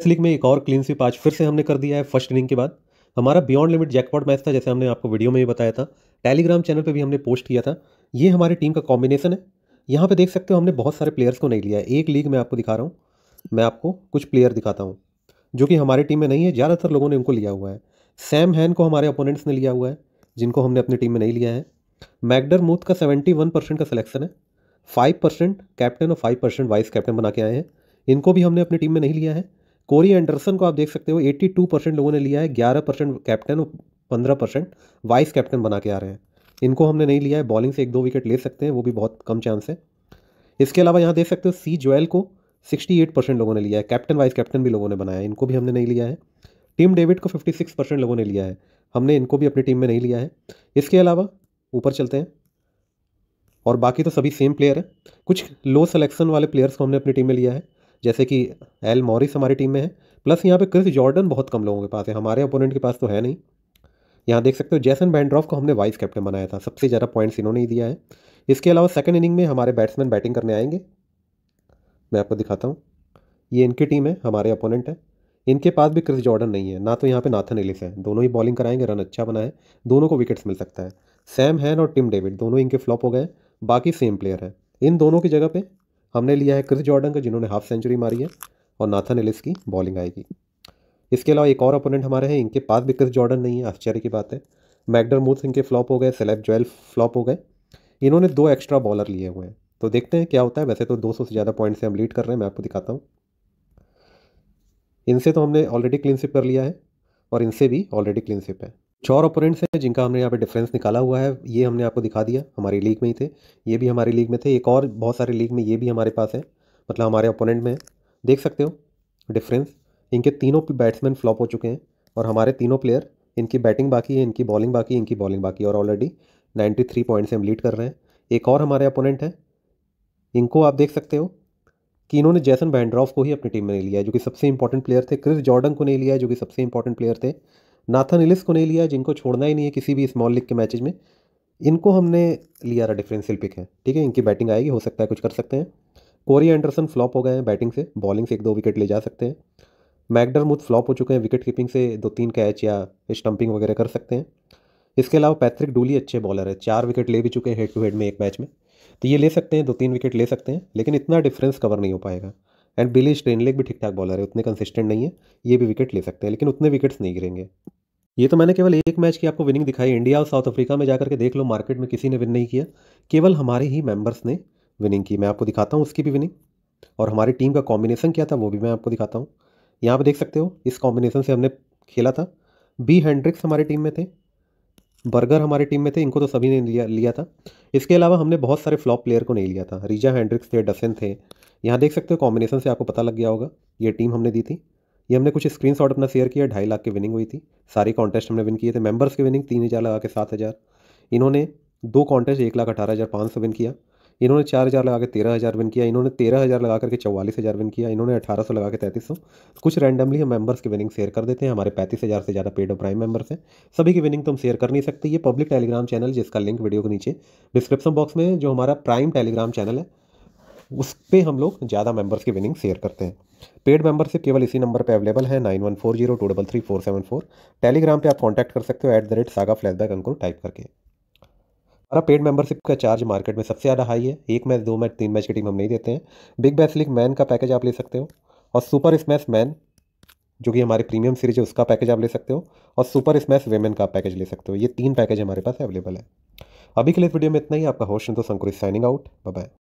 इस लीग में एक और क्लीन स्वीप आज फिर से हमने कर दिया है फर्स्ट इनिंग के बाद हमारा बियॉन्ड लिमिट जैकपॉट मैच था जैसे हमने आपको वीडियो में भी बताया था टेलीग्राम चैनल पर भी हमने पोस्ट किया था ये हमारी टीम का कॉम्बिनेशन है यहाँ पर देख सकते हो हमने बहुत सारे प्लेयर्स को नहीं लिया है एक लीग में आपको दिखा रहा हूँ मैं आपको कुछ प्लेयर दिखाता हूँ जो कि हमारी टीम में नहीं है ज़्यादातर लोगों ने उनको लिया हुआ है सैम हैन को हमारे अपोनेंट्स ने लिया हुआ है जिनको हमने अपनी टीम में नहीं लिया है मैगडर मूथ का सेवेंटी वन परसेंट का सिलेक्शन है फाइव परसेंट कैप्टन और फाइव परसेंट वाइस कैप्टन बना के आए हैं इनको भी हमने अपनी टीम में नहीं लिया है कोरी एंडरसन को आप देख सकते हो 82 परसेंट लोगों ने लिया है 11 परसेंट कैप्टन और 15 परसेंट वाइस कैप्टन बना के आ रहे हैं इनको हमने नहीं लिया है बॉलिंग से एक दो विकेट ले सकते हैं वो भी बहुत कम चांस है इसके अलावा यहाँ देख सकते हो सी ज्वेल को 68 परसेंट लोगों ने लिया है कैप्टन वाइस कैप्टन भी लोगों ने बनाया है इनको भी हमने नहीं लिया है टीम डेविड को फिफ्टी परसेंट लोगों ने लिया है हमने इनको भी अपनी टीम में नहीं लिया है इसके अलावा ऊपर चलते हैं और बाकी तो सभी सेम प्लेयर हैं कुछ लो सिलेक्शन वाले प्लेयर्स को हमने अपनी टीम में लिया है जैसे कि एल मॉरिस हमारी टीम में है प्लस यहाँ पे क्रिस जॉर्डन बहुत कम लोगों के पास है हमारे ओपोनेंट के पास तो है नहीं यहाँ देख सकते हो जैसन बैंड्रॉफ को हमने वाइस कैप्टन बनाया था सबसे ज़्यादा पॉइंट्स इन्होंने ही दिया है इसके अलावा सेकेंड इनिंग में हमारे बैट्समैन बैटिंग करने आएंगे मैं आपको दिखाता हूँ ये इनकी टीम है हमारे अपोनेंट है इनके पास भी क्रिस जॉर्डन नहीं है ना तो यहाँ पे नाथन एलिस है दोनों ही बॉलिंग कराएंगे रन अच्छा बना है दोनों को विकेट्स मिल सकता है सैम हैन और टिम डेविड दोनों इनके फ्लॉप हो गए बाकी सेम प्लेयर है इन दोनों की जगह पे हमने लिया है क्रिस जॉर्डन का जिन्होंने हाफ सेंचुरी मारी है और नाथन एलिस की बॉलिंग आएगी इसके अलावा एक और अपोनेंट हमारे हैं इनके पास भी क्रिस जॉर्डन नहीं है आश्चर्य की बात है मैगडर मूथ इनके फ्लॉप हो गए सेलेब जोएल फ्लॉप हो गए इन्होंने दो एक्स्ट्रा बॉलर लिए हुए हैं तो देखते हैं क्या होता है वैसे तो 200 से ज़्यादा पॉइंट से हम लीड कर रहे हैं मैं आपको दिखाता हूँ इनसे तो हमने ऑलरेडी क्लीन कर लिया है और इनसे भी ऑलरेडी क्लीन है चार ओपोनेंट्स हैं जिनका हमने यहाँ पे डिफरेंस निकाला हुआ है ये हमने आपको दिखा दिया हमारी लीग में ही थे ये भी हमारी लीग में थे एक और बहुत सारे लीग में ये भी हमारे पास है मतलब हमारे ओपोनेंट में है देख सकते हो डिफरेंस इनके तीनों बैट्समैन फ्लॉप हो चुके हैं और हमारे तीनों प्लेयर इनकी बैटिंग बाकी है इनकी बॉलिंग बाकी इनकी बॉलिंग बाकी और ऑलरेडी नाइन्टी थ्री पॉइंट से हम लीड कर रहे हैं एक और हमारे अपोनेंट हैं इनको आप देख सकते हो कि इन्होंने जैसन बैंड्रॉफ को ही अपनी टीम में नहीं लिया जो कि सबसे इंपॉर्टेंट प्लेयर थे क्रिस जॉर्डन को नहीं लिया जो कि सबसे इंपॉर्टेंट प्लेयर थे नाथन इलिस को नहीं लिया जिनको छोड़ना ही नहीं है किसी भी स्मॉल लीग के मैचेज में इनको हमने लिया रहा डिफरेंशियल पिक है ठीक है इनकी बैटिंग आएगी हो सकता है कुछ कर सकते हैं कोरी एंडरसन फ्लॉप हो गए हैं बैटिंग से बॉलिंग से एक दो विकेट ले जा सकते हैं मुथ फ्लॉप हो चुके हैं विकेट कीपिंग से दो तीन कैच या स्टंपिंग वगैरह कर सकते हैं इसके अलावा पैथ्रिक डूली अच्छे बॉलर है चार विकेट ले भी चुके हैं हेड टू हेड में एक मैच में तो ये ले सकते हैं दो तीन विकेट ले सकते हैं लेकिन इतना डिफरेंस कवर नहीं हो पाएगा एंड बिली स्ट्रेनलेग भी ठीक ठाक बॉलर है उतने कंसिस्टेंट नहीं है ये भी विकेट ले सकते हैं लेकिन उतने विकेट्स नहीं गिरेंगे ये तो मैंने केवल एक मैच की आपको विनिंग दिखाई इंडिया और साउथ अफ्रीका में जाकर के देख लो मार्केट में किसी ने विन नहीं किया केवल हमारे ही मेंबर्स ने विनिंग की मैं आपको दिखाता हूँ उसकी भी विनिंग और हमारी टीम का कॉम्बिनेशन क्या था वो भी मैं आपको दिखाता हूँ यहाँ पर देख सकते हो इस कॉम्बिनेशन से हमने खेला था बी हैंड्रिक्स हमारी टीम में थे बर्गर हमारी टीम में थे इनको तो सभी ने लिया लिया था इसके अलावा हमने बहुत सारे फ्लॉप प्लेयर को नहीं लिया था रीजा हैंड्रिक्स थे डसन थे यहाँ देख सकते हो कॉम्बिनेशन से आपको पता लग गया होगा ये टीम हमने दी थी ये हमने कुछ स्क्रीन शॉट अपना शेयर किया ढाई लाख की विनिंग हुई थी सारे कॉन्टेस्ट हमने विन किए थे मेम्बर्स की विनिंग तीन हज़ार लगा के सात हज़ार इन्होंने दो कॉन्टेस्ट एक लाख अठारह हज़ार पाँच सौ विन किया इन्होंने चार हज़ार लगा के तेरह हज़ार विन किया इन्होंने तेरह हज़ार लगा करके चौवालीस हज़ार विन किया इन्होंने अठारह सौ लगा के तैंतीस सौ कुछ रैंडमली हम मेंबर्स की विनिंग शेयर कर देते हैं हमारे पैंतीस हज़ार से ज़्यादा पेड और प्राइम मेंबर्स हैं सभी की विनिंग तो हम शेयर कर नहीं सकते ये पब्लिक टेलीग्राम चैनल जिसका लिंक वीडियो के नीचे डिस्क्रिप्शन बॉक्स में जो हमारा प्राइम टेलीग्राम चैनल है उस पर हम लोग ज़्यादा मेंबर्स की विनिंग शेयर करते हैं पेड मेंबरशिप केवल इसी नंबर पे अवेलेबल है nine one four zero two double three four seven four Telegram पर आप कॉन्टैक्ट कर सकते हो at the rate saga flashback Ankur type करके हमारा पेड मेंबरशिप का चार्ज मार्केट में सबसे ज़्यादा हाई है एक मैच दो मैच तीन मैच की टीम हम नहीं देते हैं बिग बैस लीग मैन का पैकेज आप ले सकते हो और सुपर स्मैश मैन जो कि हमारी प्रीमियम सीरीज है उसका पैकेज आप ले सकते हो और सुपर स्मैश वेमेन का पैकेज ले सकते हो ये तीन पैकेज हमारे पास अवेलेबल है अभी के लिए इस वीडियो में इतना ही आपका host Santosh Sankur signing out bye